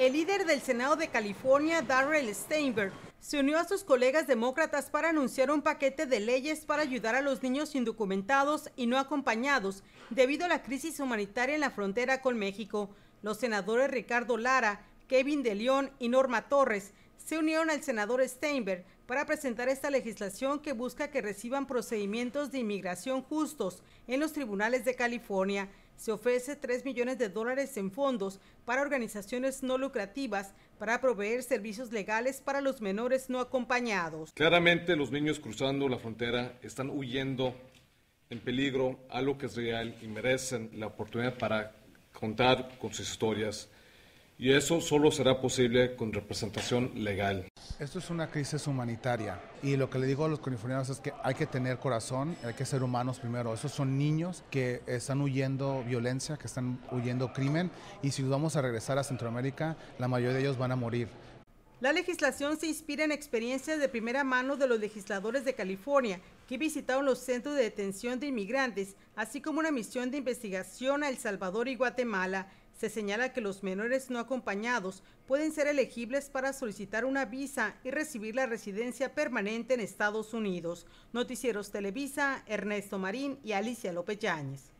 El líder del Senado de California, Darrell Steinberg, se unió a sus colegas demócratas para anunciar un paquete de leyes para ayudar a los niños indocumentados y no acompañados debido a la crisis humanitaria en la frontera con México. Los senadores Ricardo Lara, Kevin de León y Norma Torres se unieron al senador Steinberg para presentar esta legislación que busca que reciban procedimientos de inmigración justos en los tribunales de California. Se ofrece 3 millones de dólares en fondos para organizaciones no lucrativas para proveer servicios legales para los menores no acompañados. Claramente los niños cruzando la frontera están huyendo en peligro a lo que es real y merecen la oportunidad para contar con sus historias y eso solo será posible con representación legal. Esto es una crisis humanitaria y lo que le digo a los californianos es que hay que tener corazón, hay que ser humanos primero. Esos son niños que están huyendo violencia, que están huyendo crimen y si vamos a regresar a Centroamérica, la mayoría de ellos van a morir. La legislación se inspira en experiencias de primera mano de los legisladores de California que visitaron los centros de detención de inmigrantes, así como una misión de investigación a El Salvador y Guatemala. Se señala que los menores no acompañados pueden ser elegibles para solicitar una visa y recibir la residencia permanente en Estados Unidos. Noticieros Televisa, Ernesto Marín y Alicia López Yáñez.